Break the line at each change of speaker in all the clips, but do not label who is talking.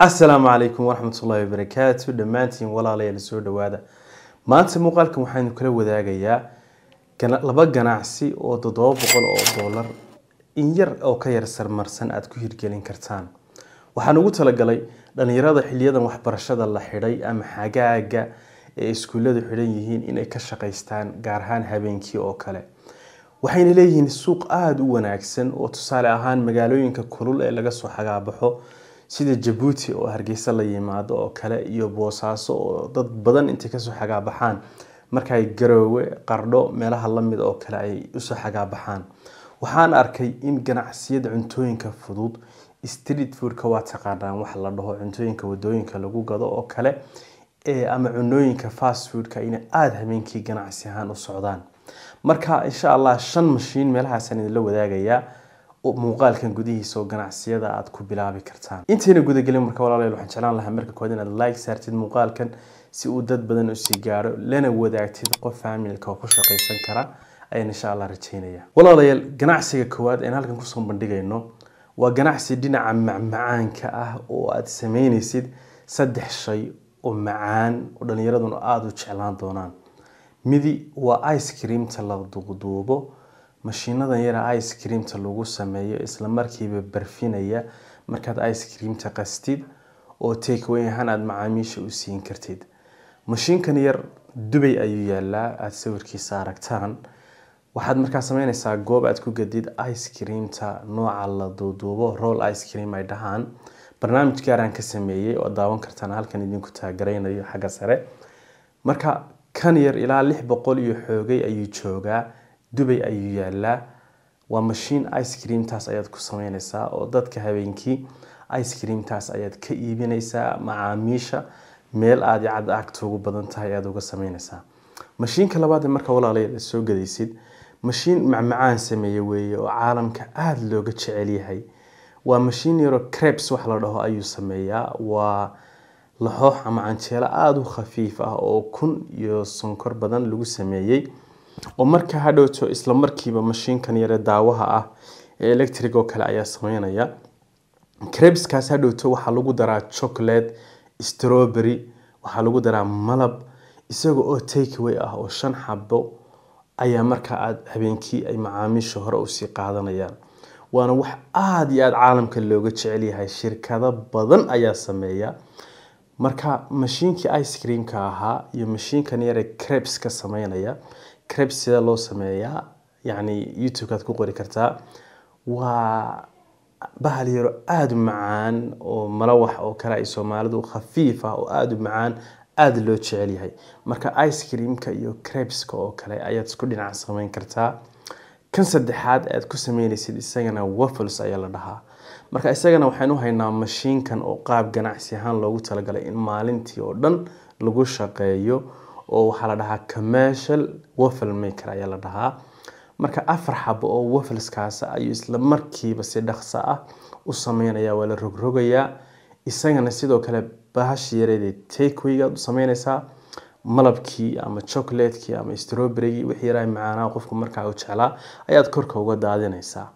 asalaamu calaykum waraxmatullaahi wabarakaatu dhammaantiin walaalayaal soo dhowaada maanta muuqaalkan waxaanu kala wadaagayaa laba ganacsi oo toddoba boqol oo doolar in yar oo ka yar sarmarsan aad ku hirgelin kartaan waxaan ugu talagalay dhallinyarada xiliyadan waxbarashada la xidhay ama xagaaga ee iskuulladu xidhan yihiin inay ka shaqaystaan gaar ahaan habeenkii oo kale waxayna leeyihiin suuq aada u wanaagsan oo tusaale ahaan magaalooyinka kulul ee laga soo xagaabaxo sida jabuuti oo hargeysa la yimaado oo kale iyo boosaaso oo dad badan intay kasoo xagaabaxaan markaay garoowe qardho meelaha lamid oo kale ay usoo xagaabaxaan waxaan arkay in ganacsiyada cuntooyinka fudud street foodka waa taqaanaan wax la dhaho cuntooyinka wadooyinka lagu gado oo kale ama cunooyinka fast foodka inay aada habeenkii ganacsi ahaan u socdaan marka insha allah shan mashiin meelahaasaan idinla wadaagayaa muuqaalkan gudihiisa oo ganacsiyada aad ku bilaabi kartaan intayna gudagelin marka walaalayaal waxaan jeclaan lahaa marka koowaad inaad like saartid muuqaalkan si uu dad badan usii gaaro lana wadaagtid qof faamilka oo ku shaqaysan kara ayaan insha allah rajeynaya walaalayaal ganacsiga koowaad aan halkan kusoo bandhigayno waa ganacsi dhinaca macmacaanka ah oo aad samaynaysid saddex shay oo macaan oo dhallinyaraduna aada u jeclaan doonaan midi waa ice creamta la duuduubo mashiinadan yara ice creamta lagu sameeyo islamarkiiba barfinaya markaad ice creamta qastid oo takeaway ahaan aada macaamiisha u siin kartid mashiinkan yar dubay ayuu yaalaa aada sawirkiisa aragtaan waxaad markaa sameyneysaa goob aad ku gadid ice creamta nooca la duuduubo roll ice cream ay dhahaan barnaamij gaaraan ka sameeyey oo daawan kartaan halkan idinku taagareynayo xagga sare marka kan yar ilaa lix boqol iyo xoogay ayuu joogaa dubay ayuu yaalaa waa mashiin ice creamtaas ayaad ku sameyneysaa oo dadka habeenkii ice creamtaas ayaad ka iibineysaa macaamiisha meel aada cad agta ugu badan tahay aada uga sameyneysaa mashiinka labaad marka walaalay soo gadaysid mashiin macmacaan sameeye weeye oo caalamka aada looga jecel yahay waa mashiin yaro crepes wax la dhaho ayuu sameeyaa waa laxoox ama canjeelo aada u khafiif ah oo kun iyo sonkor badan lagu sameeyey oo marka hadhowto isla markiiba mashiinkan yare daawaha ah ee electric oo kale ayaa sameynaya crebeskaas hadhowto waxaa lagu daraa chocolate strawberry waxaa lagu daraa malab isaga oo takeaway ah oo shan xabo ayaa marka aad habeenkii ay macaamiisha hore usii qaadanayaan waana wax aada iyo aada caalamka looga jecel yahay shirkado badan ayaa sameeya marka mashiinkii ice creamka ahaa iyo mashiinkan yare crepes sameynaya crepes sida loo sameeyaa yani youtube-kaad ku qori kartaa waa bahal yaro aada u macaan oo malawax oo kale ay soomaalidu khafiif ah oo aada u macaan aada loo jecel yahay marka ice creamka iyo crebeska oo kale ayaad isku dhinac sameyn kartaa kan saddexaad aad ku sameynaysid isagana waffles ayaa la dhahaa marka isagana waxaan u haynaa mashiinkan oo qaab ganacsi ahaan loogu talagalay in maalintii oo dhan lagu shaqeeyo oo waxaa la dhahaa commercial waffle maker ayaa la dhahaa marka afar xabo oo waffleskaas ah ayuu isla markiiba si dhaqso ah u sameynayaa waa la rogrogayaa isagana sidoo kale baahash yareedee takewaygaad u sameynaysaa malabkii ama chocolatekii ama strowberrygii wixii yarahay macaanaha qofku markaa u jeclaa ayaad korka uga daadinaysaa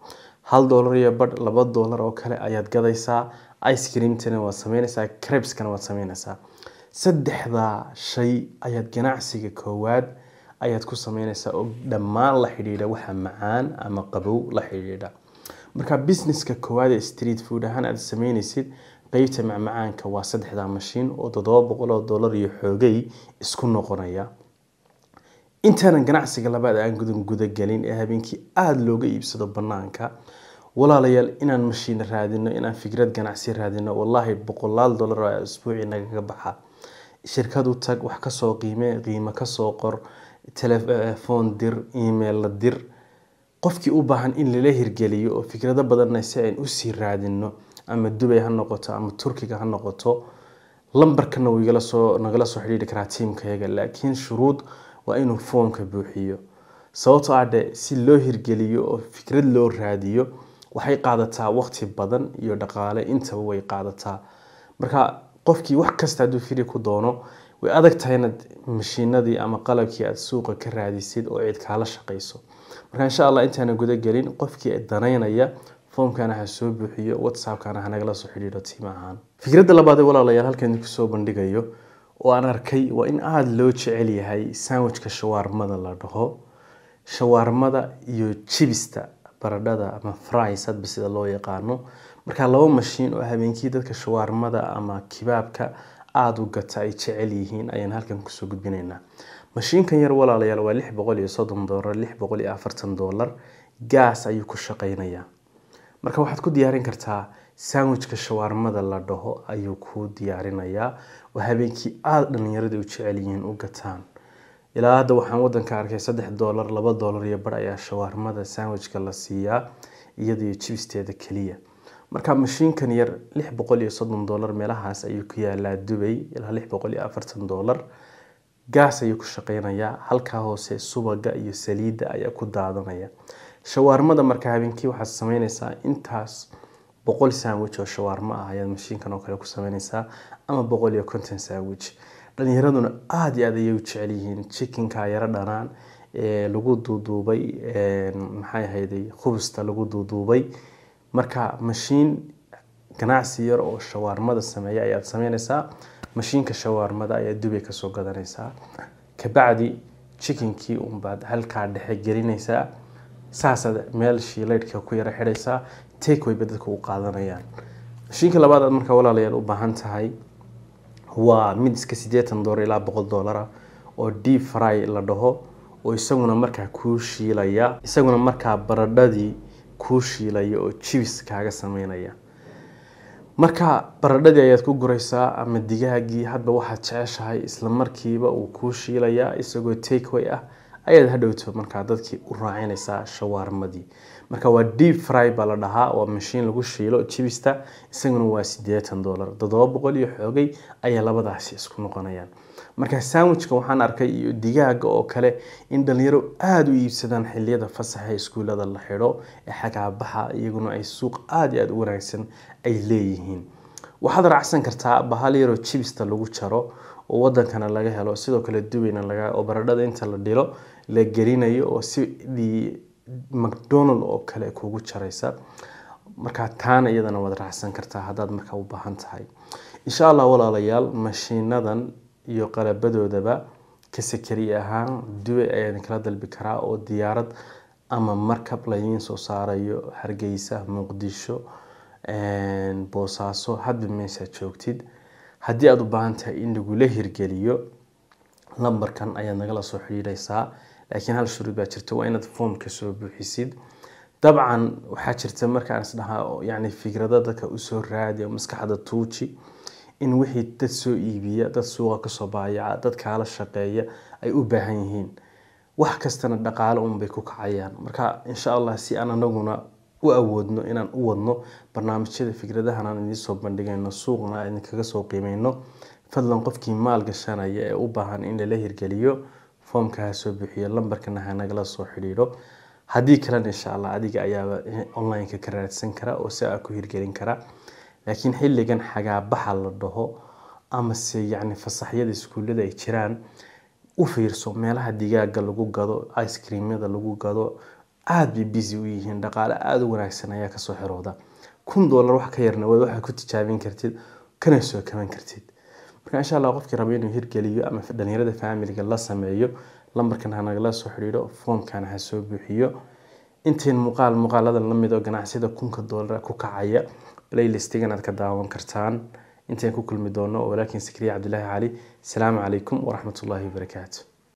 hal dolar iyo badh laba dolar oo kale ayaad gadaysaa ice creamtana waad sameynaysaa crabskana waad sameynaysaa saddexdaa shay ayaad ganacsiga koowaad ayaad ku sameynaysaa oo dhammaan la xidhiidha waxa macaan ama qabow la xidhiidha marka businesska koowaad ee street food ahaan aad sameynaysid qeybta macmacaanka waa saddexdaa mashiin oo toddoba boqol oo doolar iyo xoogay isku noqonaya intaanan ganacsiga labaad aan gudun gudagelin ee habeenkii aada looga iibsado bannaanka walaalayaal inaan mashiin raadino inaan fikrad ganacsi raadino walaahi boqolaal dollar oo isbuucii nagaga baxa shirkadu tag wax kasoo qiime qiimo kasoo qor telefoon eh, dir emailla dir qofkii u baahan in lala hirgeliyo oo fikrado badanna si ayn usii raadino ama dubay ha noqoto ama turkiga ha noqoto lambarkana wuu nagala soo xidhiiri karaa tiimkayaga laakiin shuruud waa inuu foomka buuxiyo sababtoo ah dhe si loo hirgeliyo oo fikrad loo raadiyo waxay qaadataa waqti badan iyo dhaqaale intaba way qaadataa marka qofkii wax kasta hadduu firi ku doono way adag tahay inaad mashiinadii ama qalabkii aad suuqa ka raadisid oo cid kaala shaqayso marka insha allah intaana gudagelin qofkii danaynaya foomkana ha soo buuxiyo whatsappkana hanagala soo xidhiidho tiim ahaan fikradda labaad walaalayaal halkan kusoo bandhigayo oo aan arkay waa in aada loo jecel yahay sandwichka shawaarmada la dhaho shawaarmada iyo jibista baradhada ama fries hadba sida loo yaqaano markaa laba mashiin oo habeenkii dadka shawaarmada ama kibaabka aada u gata ay jecel yihiin ayaan halkan kusoo gudbinaynaa mashiinkan yar walaalayaal waa lix boqol iyo soddon doolar lix boqol iyo afartan doolar gaas ayuu ku shaqaynayaa marka waxaad ku diyaarin kartaa sandwijka shawaarmada la dhaho ayuu kuu diyaarinayaa oo habeenkii aada dhalinyarada u jecel yihiin u gataan ilaa hadda waxaan wadanka arkay saddex doolar laba doolar iyo bar ayaa shawaarmada sandwijka la siiyaa iyadiyo jibisteeda keliya marka mashiinkan yar lix boqol iyo soddon doolar meelahaas ayuu ku yaalaa dubay ilaa lix boqol iyo afartan doolar gaas ayuu ku shaqeynayaa halkaa hoose subaga iyo saliidda ayaa ku daadanaya shawaarmada marka habeenkii waxaad sameyneysaa intaas boqol sandwich oo shawaarmo ah ayaad mashiinkan oo kale ku sameyneysaa ama boqol iyo konton sandwich dhalinyaraduna aada iyo aad ayay u jecel yihiin chickenka yaro dhanaan lagu duuduubay maxay ahayday khubsta lagu duuduubay marka mashiin ganacsi yar oo shawaarmada sameeya ayaad sameyneysaa mashiinka shawaarmada ayaa dubay kasoo gadaneysaa kabacdi chickenkii unbaad halkaa dhexe gelineysaa saasaad meel shiilaydhka ku yara xidhaysaa takeway bay dadka u qaadanayaan shiinka labaad aad markaa walaalayaal u baahan tahay waa mid iska sideetan doolar ilaa boqol doolara oo d fry la dhaho oo isaguna markaa kuu shiilaya isaguna markaa baradhadii kuu shiilaya oo jibis kaaga sameynaya marka baradhadii ayaad ku guraysaa ama digaagii hadba waxaad jeceshahay isla markiiba uu kuu shiilayaa isagoo takeway ah ayaad hadhowto markaa dadkii u raacinaysaa shawaarmadii marka waa deep fry baa la dhahaa waa mashiin lagu shiilo jibista isaguna waa siddeetan dollar toddoba boqol iyo xoogay ayaa labadaasi isku noqonayaan marka sandwichka waxaan arkay iyo digaaga oo kale in dhalinyaro aada u iibsadaan xiliyada fasaxa ee la xidho ee xagaa baxa iyaguna ay suuq aada iyo aada u wanaagsan ay leeyihiin waxaad raacsan kartaa bahal yaroo jibista lagu jaro oo wadankana laga helo sidoo kale dubayna laga oo baradhada inta la dhilo la gelinayo oo sidii macdonald oo kale kuugu jaraysa markaa taana iyadana waad raacsan kartaa haddaad markaa u baahan tahay insha allah walaalayaal mashiinadan iyo qalabadoodaba kasekeri ahaan duwe ayaa idinkala dalbi karaa oo diyaarad ama markab laidiin soo saarayo hargeysa muqdisho boosaaso hadba meeshaad joogtid haddii aada u baahan tahay in lagula hirgeliyo lambarkan ayaad nagala soo xidhiidheysaa laakiin hal shuruud baa jirta waa inaad foomka soo buuxisid dabcan waxaa jirta markaan isdhahaa yani fikrada dadka usoo raadi oo maskaxda tuuji in wixii dad soo iibiya dad suuqa kasoo baayaca dad kaala shaqeeya ay u baahan yihiin wax kastana dhaqaale unbay ku kacayaan marka insha allah si aan anaguna u awoodno inaan u wadno barnaamijyada fikradahana aan idinsoo bandhigayno suuqna idinkaga soo qiimeyno fadlan qofkii maal gashanaya ee u baahan in lala hirgeliyo foomka hasoo buuxiyo lambarkana hanagala soo xidhiidho haddii kalena insha allah adiga ayaaba online-ka ka raadsan kara oo si aa ku hirgelin kara laakiin xilligan xagaabaxa la dhaho amase yacni fasaxyada iskuullada ay jiraan u fiirso meelaha digaaga lagu gado icecreamyada lagu gado aada bay busy u yihiin dhaqaale aada u wanaagsan ayaa kasoo xirooda kun doolar wax ka yarna waad waxaa ku tijaabin kartid kana soo kaban kartid marka insha allah qofkii rabo inuu hirgeliyo ama dhalinyarada faamiliga la sameeyo lambarkan ha nagala soo xidhiidho foomkana ha soo buuxiyo intiin muuqaal muuqaaladan lamid ah oo ganacsiyada kunka doolara ku kacaya playlistigan aad ka daawan kartaan intaan ku kulmi doono walaakin sikriya sakriya cali asalaamu calaykum waraxmatullaahi wabarakaatu